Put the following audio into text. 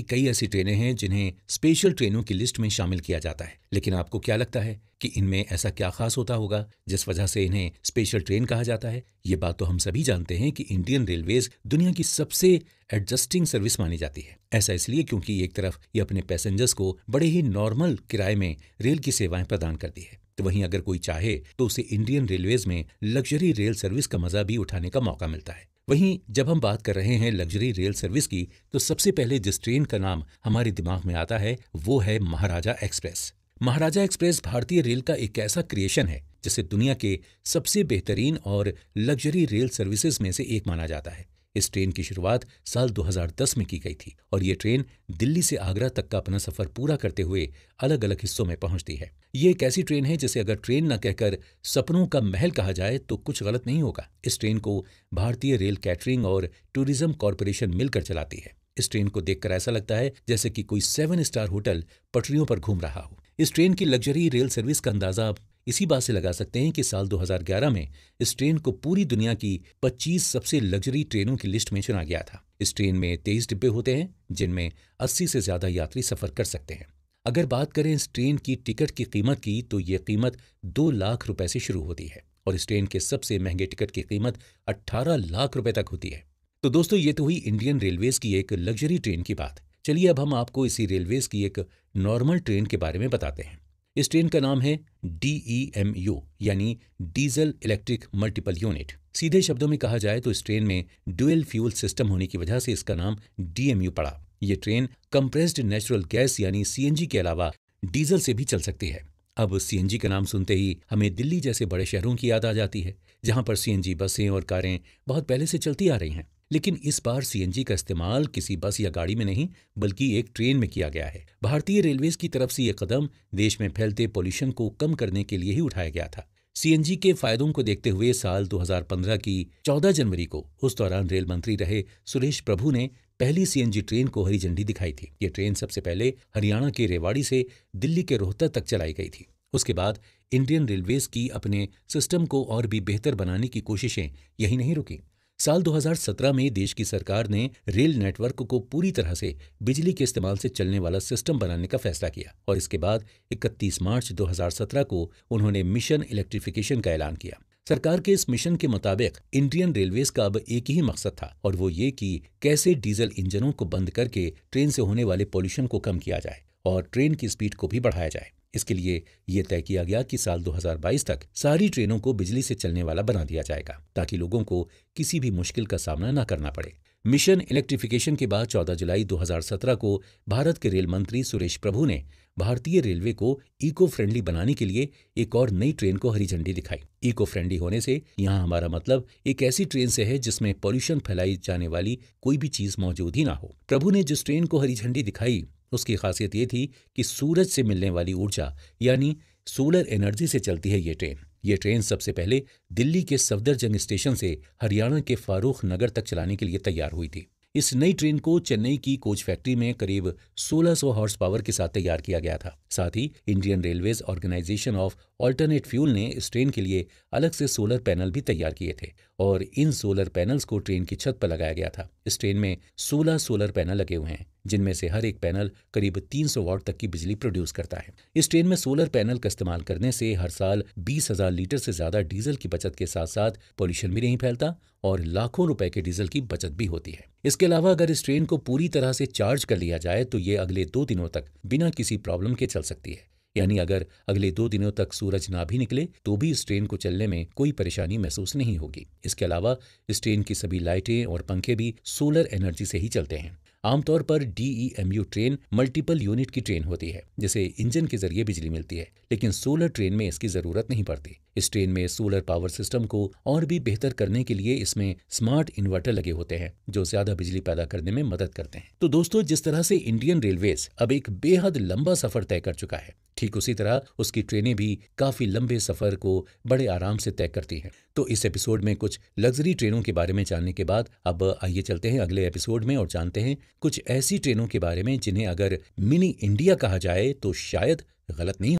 कि कई ऐसी ट्रेनें हैं जिन्हें स्पेशल ट्रेनों की लिस्ट में शामिल किया जाता है लेकिन आपको क्या लगता है कि इनमें ऐसा क्या खास होता होगा जिस वजह से इन्हें स्पेशल ट्रेन कहा जाता है ये बात तो हम सभी जानते हैं कि इंडियन रेलवेज दुनिया की सबसे एडजस्टिंग सर्विस मानी जाती है ऐसा इसलिए क्योंकि एक तरफ ये अपने पैसेंजर्स को बड़े ही नॉर्मल किराए में रेल की सेवाएं प्रदान करती है तो वहीं अगर कोई चाहे तो उसे इंडियन रेलवेज में लग्जरी रेल सर्विस का मजा भी उठाने का मौका मिलता है वहीं जब हम बात कर रहे हैं लग्जरी रेल सर्विस की तो सबसे पहले जिस ट्रेन का नाम हमारे दिमाग में आता है वो है महाराजा एक्सप्रेस महाराजा एक्सप्रेस भारतीय रेल का एक ऐसा क्रिएशन है जिसे दुनिया के सबसे बेहतरीन और लग्जरी रेल सर्विसेज में से एक माना जाता है इस ट्रेन की शुरुआत साल 2010 में की गई थी और ये ट्रेन दिल्ली से आगरा तक का अपना सफर पूरा करते हुए अलग अलग हिस्सों में पहुंचती है ये एक ऐसी ट्रेन है जिसे अगर ट्रेन न कहकर सपनों का महल कहा जाए तो कुछ गलत नहीं होगा इस ट्रेन को भारतीय रेल कैटरिंग और टूरिज्म कॉरपोरेशन मिलकर चलाती है इस ट्रेन को देखकर ऐसा लगता है जैसे कि कोई सेवन स्टार होटल पटरियों पर घूम रहा हो इस ट्रेन की लग्जरी रेल सर्विस का अंदाजा इसी बात से लगा सकते हैं कि साल 2011 में इस ट्रेन को पूरी दुनिया की 25 सबसे लग्जरी ट्रेनों की लिस्ट में चुना गया था इस ट्रेन में तेईस डिब्बे होते हैं जिनमें 80 से ज़्यादा यात्री सफ़र कर सकते हैं अगर बात करें इस ट्रेन की टिकट की कीमत की तो ये कीमत दो लाख रुपए से शुरू होती है और इस ट्रेन के सबसे महंगे टिकट की कीमत 18 लाख रुपए तक होती है तो दोस्तों ये तो हुई इंडियन रेलवेज की एक लग्जरी ट्रेन की बात चलिए अब हम आपको इसी रेलवेज की एक नॉर्मल ट्रेन के बारे में बताते हैं इस ट्रेन का नाम है डीईएमयू e यानी डीजल इलेक्ट्रिक मल्टीपल यूनिट सीधे शब्दों में कहा जाए तो इस ट्रेन में ड्यूएल फ्यूल सिस्टम होने की वजह से इसका नाम डीएमयू e पड़ा ये ट्रेन कंप्रेस्ड नेचुरल गैस यानी सीएनजी के अलावा डीजल से भी चल सकती है अब सीएनजी का नाम सुनते ही हमें दिल्ली जैसे बड़े शहरों की याद आ जाती है जहां पर सीएनजी बसें और कारें बहुत पहले से चलती आ रही हैं लेकिन इस बार सीएनजी का इस्तेमाल किसी बस या गाड़ी में नहीं बल्कि एक ट्रेन में किया गया है भारतीय रेलवेज की तरफ से यह कदम देश में फैलते पॉल्यूशन को कम करने के लिए ही उठाया गया था सीएनजी के फायदों को देखते हुए साल 2015 की 14 जनवरी को उस दौरान रेल मंत्री रहे सुरेश प्रभु ने पहली सीएनजी ट्रेन को हरी झंडी दिखाई थी ये ट्रेन सबसे पहले हरियाणा के रेवाड़ी से दिल्ली के रोहतक तक चलाई गई थी उसके बाद इंडियन रेलवेज की अपने सिस्टम को और भी बेहतर बनाने की कोशिशें यही नहीं रुकी साल 2017 में देश की सरकार ने रेल नेटवर्क को पूरी तरह से बिजली के इस्तेमाल से चलने वाला सिस्टम बनाने का फैसला किया और इसके बाद 31 मार्च 2017 को उन्होंने मिशन इलेक्ट्रिफिकेशन का ऐलान किया सरकार के इस मिशन के मुताबिक इंडियन रेलवेज का अब एक ही मकसद था और वो ये कि कैसे डीजल इंजनों को बंद करके ट्रेन से होने वाले पॉल्यूशन को कम किया जाए और ट्रेन की स्पीड को भी बढ़ाया जाए इसके लिए ये तय किया गया कि साल 2022 तक सारी ट्रेनों को बिजली से चलने वाला बना दिया जाएगा ताकि लोगों को किसी भी मुश्किल का सामना न करना पड़े मिशन इलेक्ट्रिफिकेशन के बाद 14 जुलाई 2017 को भारत के रेल मंत्री सुरेश प्रभु ने भारतीय रेलवे को इको फ्रेंडली बनाने के लिए एक और नई ट्रेन को हरी झंडी दिखाई इको फ्रेंडली होने से यहाँ हमारा मतलब एक ऐसी ट्रेन से है जिसमें पॉल्यूशन फैलाई जाने वाली कोई भी चीज मौजूद ही ना हो प्रभु ने जिस ट्रेन को हरी झंडी दिखाई उसकी खासियत ये थी कि सूरज से मिलने वाली ऊर्जा यानी सोलर एनर्जी से चलती है ये ट्रेन ये ट्रेन सबसे पहले दिल्ली के सफदरजंग स्टेशन से हरियाणा के फारूख नगर तक चलाने के लिए तैयार हुई थी इस नई ट्रेन को चेन्नई की कोच फैक्ट्री में करीब 1600 हॉर्स पावर के साथ तैयार किया गया था साथ ही Indian railways organisation of alternate fuel ने इस ट्रेन के लिए अलग से सोलर पैनल भी तैयार किए थे और इन सोलर पैनल्स को ट्रेन की छत पर लगाया गया था इस ट्रेन में 16 सोलर पैनल लगे हुए हैं जिनमें से हर एक पैनल करीब 300 वाट तक की बिजली प्रोड्यूस करता है इस ट्रेन में सोलर पैनल का इस्तेमाल करने से हर साल बीस हजार लीटर से ज्यादा डीजल की बचत के साथ साथ पोल्यूशन भी नहीं फैलता और लाखों रुपए के डीजल की बचत भी होती है इसके अलावा अगर इस ट्रेन को पूरी तरह से चार्ज कर लिया जाए तो ये अगले दो दिनों तक बिना किसी प्रॉब्लम के चल सकती है यानी अगर अगले दो दिनों तक सूरज ना भी निकले तो भी इस ट्रेन को चलने में कोई परेशानी महसूस नहीं होगी इसके अलावा इस ट्रेन की सभी लाइटें और पंखे भी सोलर एनर्जी से ही चलते हैं आमतौर पर DEMU e train multiple unit की ट्रेन होती है जिसे इंजन के जरिए बिजली मिलती है लेकिन सोलर ट्रेन में इसकी जरूरत नहीं पड़ती इस ट्रेन में सोलर पावर सिस्टम को और भी बेहतर करने के लिए इसमें स्मार्ट इन्वर्टर लगे होते हैं जो ज्यादा बिजली पैदा करने में मदद करते हैं तो दोस्तों जिस तरह से इंडियन रेलवेज अब एक बेहद लंबा सफर तय कर चुका है ठीक उसी तरह उसकी ट्रेनें भी काफी लंबे सफर को बड़े आराम से तय करती हैं तो इस एपिसोड में कुछ लग्जरी ट्रेनों के बारे में जानने के बाद अब आइए चलते हैं अगले एपिसोड में और जानते हैं कुछ ऐसी ट्रेनों के बारे में जिन्हें अगर मिनी इंडिया कहा जाए तो शायद गलत नहीं